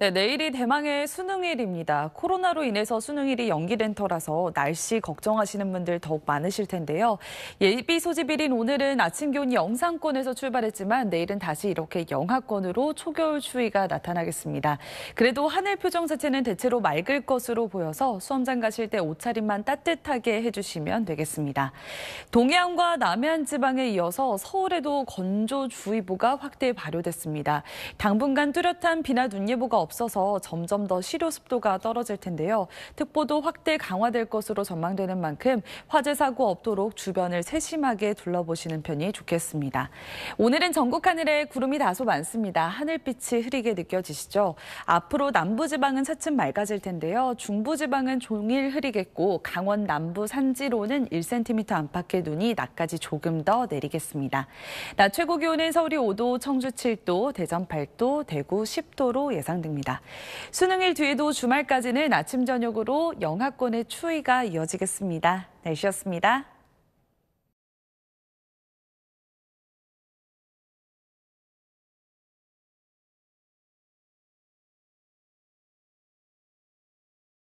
네, 내일이 대망의 수능일입니다. 코로나로 인해서 수능일이 연기된 터라서 날씨 걱정하시는 분들 더욱 많으실 텐데요. 예비 소집일인 오늘은 아침 기온이 영상권에서 출발했지만 내일은 다시 이렇게 영하권으로 초겨울 추위가 나타나겠습니다. 그래도 하늘 표정 자체는 대체로 맑을 것으로 보여서 수험장 가실 때 옷차림만 따뜻하게 해주시면 되겠습니다. 동해안과 남해안 지방에 이어서 서울에도 건조주의보가 확대 발효됐습니다. 당분간 뚜렷한 비나 눈 예보가 없 없어서 점점 더 시료 습도가 떨어질 텐데요. 특보도 확대 강화될 것으로 전망되는 만큼 화재 사고 없도록 주변을 세심하게 둘러보시는 편이 좋겠습니다. 오늘은 전국 하늘에 구름이 다소 많습니다. 하늘빛이 흐리게 느껴지시죠? 앞으로 남부지방은 차츰 맑아질 텐데요. 중부지방은 종일 흐리겠고 강원 남부 산지로는 1cm 안팎의 눈이 낮까지 조금 더 내리겠습니다. 낮 최고 기온은 서울이 5도, 청주 7도, 대전 8도, 대구 10도로 예상됩니다. 있니다 수능일 뒤에도 주말까지는 아침 저녁으로 영하권의 추위가 이어지겠습니다. 날씨였습니다.